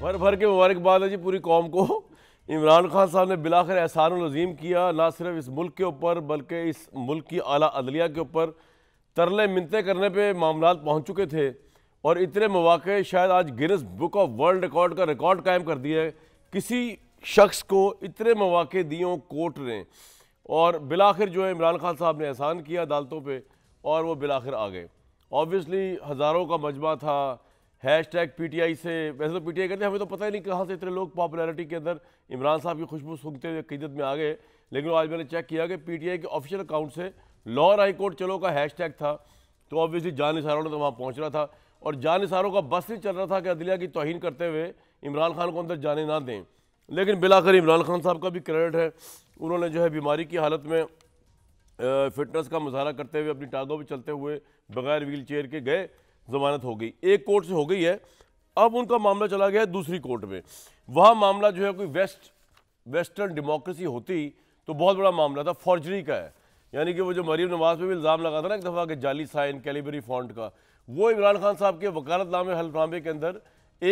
भर भर के मुबारकबाद है जी पूरी कौम को इमरान खान साहब ने बिलाखिर एहसान अजीम किया ना सिर्फ इस मुल्क के ऊपर बल्कि इस मुल्क की अला अदलिया के ऊपर तरले मिनतें करने पर मामला पहुँच चुके थे और इतने मौाक़े शायद आज Guinness book of world record का रिकॉर्ड कायम कर दिया है किसी शख्स को इतने मौाक़े दिए कोर्ट ने और बिलाखिर जो है इमरान खान साहब ने एहसान किया अदालतों पर और वह बिलाखिर आ गए ऑबियसली हज़ारों का मजमा था hashtag P T I से वैसे तो पी आई करते हैं हमें तो पता ही नहीं कहाँ से इतने लोग पॉपुलैरिटी के अंदर इमरान साहब की खुशबू सूंघते हुए कीदत में आ गए लेकिन आज मैंने चेक किया कि पी टी आई के ऑफिशियल अकाउंट से लॉर हाई कोर्ट चलो का हैश टैग था तो ऑब्वियसली जान इशारों ने तो वहाँ पहुँच रहा था और जान इशारों का बस ही चल रहा था कि अदलिया की तोहन करते हुए इमरान खान को अंदर जाने ना दें लेकिन बिलाकर इमरान खान साहब का भी क्रेडिट है उन्होंने जो है बीमारी की हालत में फिटनेस का मुजाहरा करते हुए अपनी टाँगों पर चलते हुए बगैर व्हील चेयर के गए ज़मानत हो गई एक कोर्ट से हो गई है अब उनका मामला चला गया दूसरी कोर्ट में वहाँ मामला जो है कोई वेस्ट वेस्टर्न डेमोक्रेसी होती तो बहुत बड़ा मामला था फॉर्जरी का है यानी कि वो जो मरीम नवाज पे भी इल्ज़ाम लगा था ना एक दफ़ा के जाली साइन कैलिबरी फॉन्ट का वो इमरान खान साहब के वकालतनामे हल्फनामे के अंदर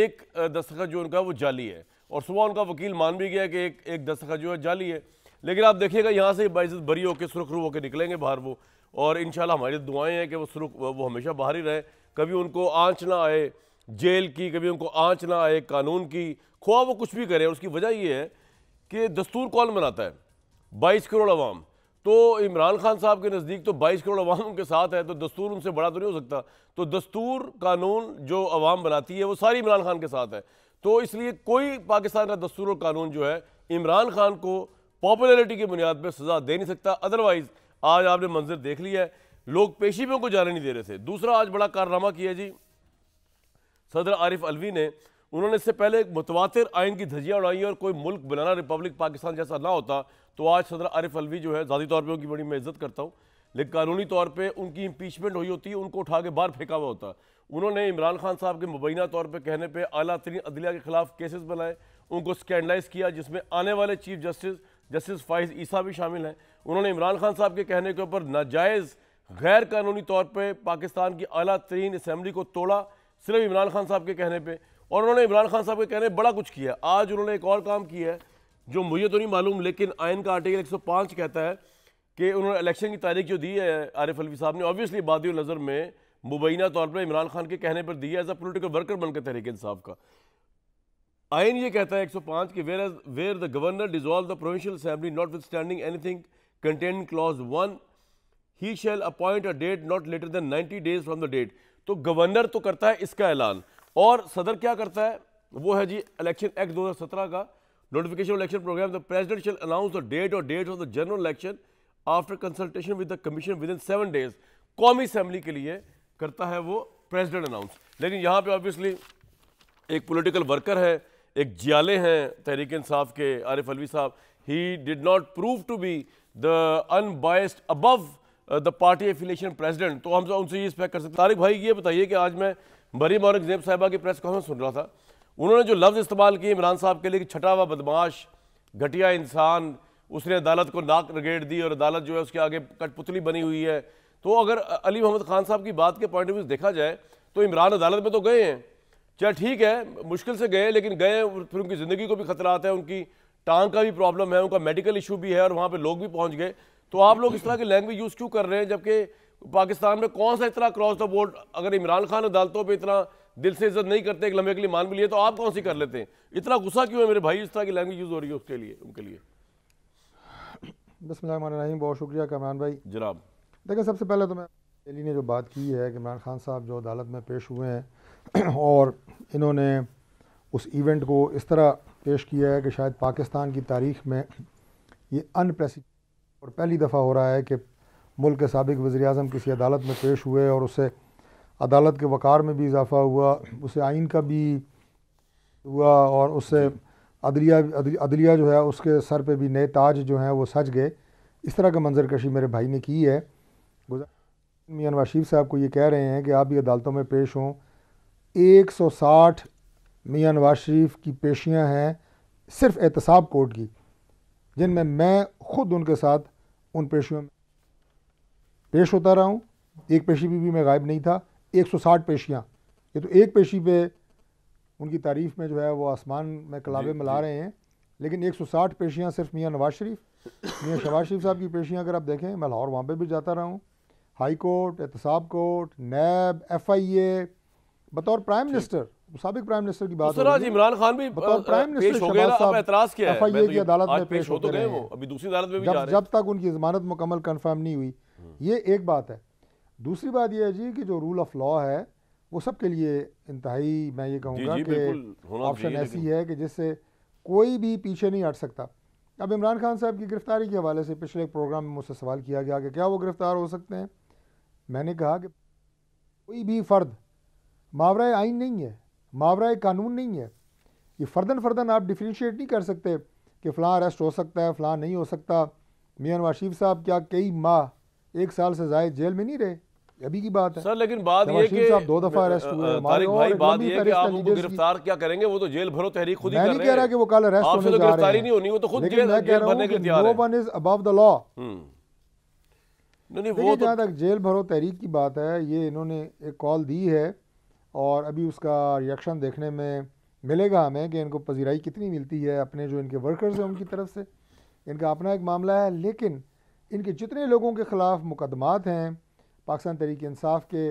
एक दस्तखत जो उनका वो जाली है और सुबह उनका वकील मान भी गया कि एक एक दस्तखत जो है जाली है लेकिन आप देखिएगा यहाँ से बाइज बरी होकर सुरखरू होकर निकलेंगे बाहर वो और इन हमारी दुआएँ हैं कि वो सुरुख वो हमेशा बाहर ही रहें कभी उनको आँच ना आए जेल की कभी उनको आँच ना आए कानून की खुआ वो कुछ भी करें उसकी वजह ये है कि दस्तूर कौन बनाता है बाईस करोड़ अवाम तो इमरान खान साहब के नज़दीक तो बाईस करोड़ अवाम उनके साथ है तो दस्तूर उनसे बड़ा तो नहीं हो सकता तो दस्तूर कानून जो अवाम बनाती है वो सारी इमरान खान के साथ है तो इसलिए कोई पाकिस्तान का दस्तूर और कानून जो है इमरान खान को पॉपुलरिटी की बुनियाद पर सज़ा दे नहीं सकता अदरवाइज़ आज आपने मंजिल देख लिया है लोग पेशीबों को जाने नहीं दे रहे थे दूसरा आज बड़ा कारनामा किया जी सदर आरिफ अलवी ने उन्होंने इससे पहले एक मुतवातर आयन की धजियाँ उड़ाई और कोई मुल्क बनाना रिपब्लिक पाकिस्तान जैसा ना होता तो आज सदर आरिफ अलवी जो है ज़ाती तौर पर उनकी बड़ी मैं इज्जत करता हूँ लेकिन कानूनी तौर पर उनकी इम्पीचमेंट हुई होती है उनको उठा के बाहर फेंका हुआ होता उन्होंने इमरान खान साहब के मुबैना तौर पर कहने पर अला तरीन अदलिया के खिलाफ केसेस बनाए उनको स्कैंडलाइज किया जिसमें आने वाले chief justice justice Faez Isa भी शामिल हैं उन्होंने इमरान खान साहब के कहने के ऊपर नाजायज़ गैर कानूनी तौर पर पाकिस्तान की अला तरीन असम्बली को तोड़ा सिर्फ इमरान खान साहब के कहने पर और उन्होंने इमरान खान साहब के कहने बड़ा कुछ किया आज उन्होंने एक और काम किया है जो मुझे तो नहीं मालूम लेकिन आयन का आर्टिकल 105 कहता है कि उन्होंने इलेक्शन की तारीख जो दी है आरिफ अलवी साहब ने ऑब्वियसली बादी नज़र में मुबैना तौर पर इमरान खान के कहने पर दिया एज अ पोलिटिकल वर्कर बनकर तहरीक इंसाफ का आइन ये कहता है 105 whereas where the governor dissolve the provincial assembly notwithstanding anything contained clause one he shall appoint a date not later than 90 days from the date तो governor तो करता है इसका ऐलान और सदर क्या करता है वो है जी इलेक्शन एक्ट 2017 का notification election program the president shall announce the date और date of the general election after consultation with the commission within seven days कौमी असेंबली के लिए करता है वो प्रेजिडेंट अनाउंस लेकिन यहाँ पे ऑब्वियसली एक पोलिटिकल वर्कर है एक जियाले हैं तहरीक इंसाफ के आरिफ अलवी साहब he did not prove to be the unbiased above the party affiliation president तो हम उनसे ये स्पेक्ट कर सकते तारिक भाई ये बताइए कि आज मैं बरी मौरक जेब साहिबा की प्रेस कॉन्फ्रेंस सुन रहा था उन्होंने जो लफ्ज़ इस्तेमाल किए इमरान साहब के लिए कि छठा हुआ बदमाश घटिया इंसान उसने अदालत को नाक रगेड़ दी और अदालत जो है उसके आगे कठपुतली बनी हुई है तो अगर अली मोहम्मद खान साहब की बात के पॉइंट ऑफ व्यू देखा जाए तो इमरान अदालत में तो गए हैं चल ठीक है मुश्किल से गए लेकिन गए फिर उनकी ज़िंदगी को भी खतरा है उनकी टांग का भी प्रॉब्लम है उनका मेडिकल इशू भी है और वहाँ पे लोग भी पहुँच गए तो आप लोग इस तरह की लैंग्वेज यूज़ क्यों कर रहे हैं जबकि पाकिस्तान में कौन सा इतना क्रॉस द बोर्ड अगर इमरान खान अदालतों पर इतना दिल से इज्जत नहीं करते एक लंबे के लिए मान भी लिए तो आप कौन सी कर लेते हैं इतना गुस्सा क्यों है मेरे भाई इस तरह की लैंग्वेज यूज़ हो रही है उसके लिए उनके लिए रहीम बहुत शुक्रिया कमरान भाई जनाब देखिए सबसे पहले तो मैं दिल्ली ने जो बात की है कि इमरान खान साहब जो अदालत में पेश हुए हैं और इन्होंने उस इवेंट को इस तरह पेश किया है कि शायद पाकिस्तान की तारीख में ये अनप्रेसिड और पहली दफ़ा हो रहा है कि मुल्क के सबक वज़ी अजम किसी अदालत में पेश हुए और उससे अदालत के वक़ार में भी इजाफ़ा हुआ उससे आइन का भी हुआ और उससे अदलिया अदलिया जो है उसके सर पे भी नए ताज जो हैं वो सज गए इस तरह का मंजर कशी मेरे भाई ने की है मियाँ नवाशीफ साहब को ये कह रहे हैं कि आप भी अदालतों में पेश हों एक सौ साठ मियाँ नवाज शरीफ की पेशियाँ हैं सिर्फ एहतसाब कोर्ट की जिनमें मैं ख़ुद उनके साथ उन पेशियों में पेश होता रहा हूँ एक पेशी भी, भी मैं गायब नहीं था 160 पेशियाँ ये तो एक पेशी पे उनकी तारीफ़ में जो है वो आसमान में कलाबे मिला रहे हैं लेकिन 160 पेशियाँ सिर्फ मियाँ नवाज शरीफ मियाँ शहबाज शरीफ साहब की पेशियाँ अगर आप देखें मैं लाहौर वहाँ पर भी जाता रहा हूँ हाई कोर्ट एहतसाब court NAB F I A बतौर प्राइम मिनिस्टर सबक प्राइम मिनिस्टर की बात तो इमरान खान भी बतौर प्राइम मिनिस्टर तो की अदालत में पेश होते रहे अभी दूसरी अदालत में जब तक उनकी जमानत मुकम्मल कन्फर्म नहीं हुई हम्म। ये एक बात है दूसरी बात यह है जी कि जो रूल ऑफ लॉ है वो सब के लिए इंतहाई मैं ये कहूँगा कि ऑप्शन ऐसी है कि जिससे कोई भी पीछे नहीं हट सकता अब इमरान खान साहब की गिरफ्तारी के हवाले से पिछले एक प्रोग्राम में मुझसे सवाल किया गया कि क्या वो गिरफ्तार हो सकते हैं मैंने कहा कि कोई भी फ़र्द मावरा आइन नहीं है मावरा कानून नहीं है ये फर्दन फर्दन आप डिफ्रेंशिएट नहीं कर सकते कि फ़लाँ अरेस्ट हो सकता है फ़लाँ नहीं हो सकता मियाँ नवाज साहब क्या कई माह एक साल से जायद जेल में नहीं रहे अभी की बात है सर लेकिन बात ये कि दो दफा अरेस्ट हुए तारिक भाई बात ये कि आप उनको गिरफ्तार क्या करेंगे वो तो जेल भरो तहरीक खुद ही कर रहे हैं मैं नहीं कह रहा कि वो कल अरेस्ट होने तो जा रहे हैं आपसे तो गिरफ्तारी नहीं होनी वो तो खुद जेल भरने के लिए तैयार है no one is above the law नहीं नहीं वो तो तक जेल भरो तहरीक की बात है ये इन्होंने एक कॉल दी है और अभी उसका रिएक्शन देखने में मिलेगा हमें कि इनको पजीराई कितनी मिलती है अपने जो इनके वर्कर्स हैं उनकी तरफ से इनका अपना एक मामला है लेकिन इनके जितने लोगों के ख़िलाफ़ मुकदमात हैं पाकिस्तान तरीके इंसाफ के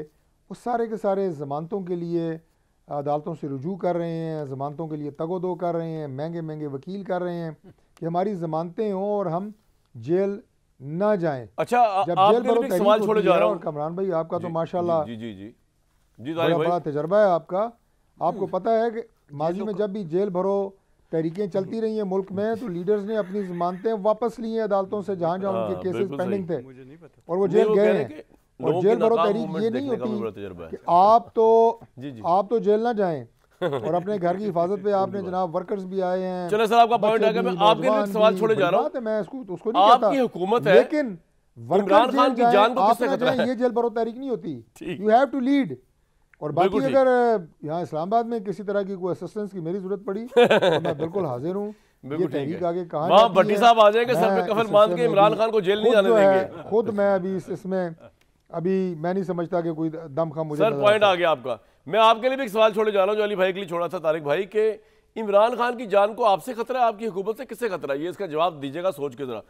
उस सारे के सारे ज़मानतों के लिए अदालतों से रुजू कर रहे हैं ज़मानतों के लिए तगोदो कर रहे हैं महंगे महंगे वकील कर रहे हैं कि हमारी ज़मानतें हों और हम जेल ना जाएं अच्छा जब जेल पर सवाल छोड़े जा रहा हूं कमरान भाई आपका तो माशाल्लाह जी जी जी जी बड़ा बड़ा तजर्बा है आपका आपको हम्म। पता है कि माजी तो में जब भी जेल भरो तहरीकें चलती रही हैं मुल्क में तो लीडर्स ने अपनी जमानतें वापस ली हैं अदालतों से जहाँ जहाँ उनके केसेस पेंडिंग थे और वो जेल गए हैं और जेल भरो तहरीक ये नहीं होती कि आप तो आप तो जेल ना जाएं और अपने घर की हिफाजत पे आपने जनाब वर्कर्स भी आए हैं चलो सर आपका पॉइंट आ गया मैं आपके लिए सवाल छोड़े जा रहा हूं मैं इसको उसको नहीं कहता आपकी हुकूमत है लेकिन वर्कर्स जान को किसने खतरा है ये जेल भरो तहरीक नहीं होती यू हैव टू लीड और बाकी अगर यहाँ इस्लामाबाद में किसी तरह की कोई असिस्टेंस की मेरी जरूरत पड़ी तो मैं बिल्कुल हाजिर हूँ वहाँ भट्टी साहब आ जाएंगे सर कफल बांध के इमरान खान को जेल नहीं जाने देंगे खुद मैं अभी इसमें अभी मैं नहीं समझता कि कोई दम खम मुझे सर पॉइंट आ गया आपका मैं आपके लिए भी एक सवाल छोड़े जा रहा हूँ जो अली भाई के लिए छोड़ा था तारिक भाई के इमरान खान की जान को आपसे खतरा है आपकी हुकूमत से किससे खतरा है ये इसका जवाब दीजिएगा सोच के जरा